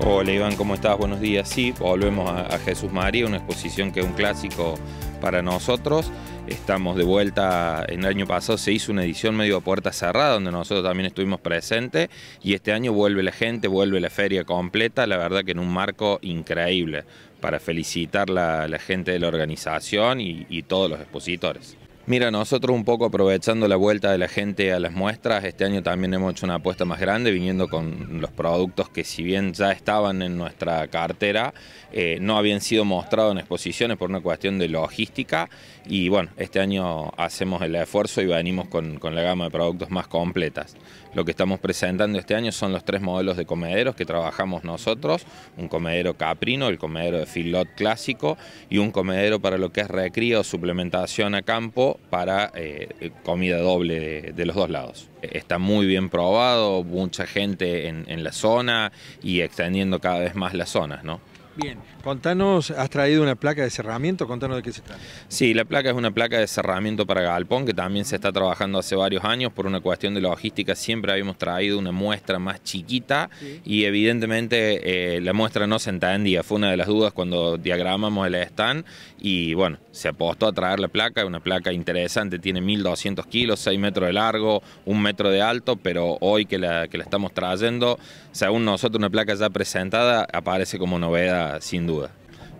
Hola Iván, ¿cómo estás? Buenos días. Sí, volvemos a, Jesús María, una exposición que es un clásico para nosotros. Estamos de vuelta, en el año pasado se hizo una edición medio puerta cerrada, donde nosotros también estuvimos presentes, y este año vuelve la gente, vuelve la feria completa, la verdad que en un marco increíble, para felicitar a la gente de la organización y, y todos los expositores. Mira, nosotros un poco aprovechando la vuelta de la gente a las muestras, este año también hemos hecho una apuesta más grande, viniendo con los productos que si bien ya estaban en nuestra cartera, eh, no habían sido mostrados en exposiciones por una cuestión de logística y bueno, este año hacemos el esfuerzo y venimos con, con la gama de productos más completas. Lo que estamos presentando este año son los tres modelos de comederos que trabajamos nosotros, un comedero caprino, el comedero de filot clásico y un comedero para lo que es recría o suplementación a campo para eh, comida doble de, los dos lados. Está muy bien probado, mucha gente en, en la zona y extendiendo cada vez más las zonas, ¿no? Bien, contanos, has traído una placa de cerramiento, contanos de qué se trata. Sí, la placa es una placa de cerramiento para galpón que también se está trabajando hace varios años por una cuestión de logística, siempre habíamos traído una muestra más chiquita y evidentemente eh, la muestra no se entendía, fue una de las dudas cuando diagramamos el stand y bueno, se apostó a traer la placa, es una placa interesante, tiene 1200 kilos, 6 metros de largo, 1 metro de alto, pero hoy la, que la estamos trayendo, según nosotros una placa ya presentada aparece como novedad sin duda.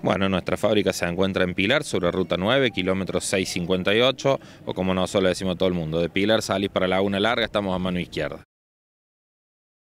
Bueno, nuestra fábrica se encuentra en Pilar, sobre ruta 9, kilómetro 658, o como nosotros le decimos todo el mundo, de Pilar salís para la una larga, estamos a mano izquierda.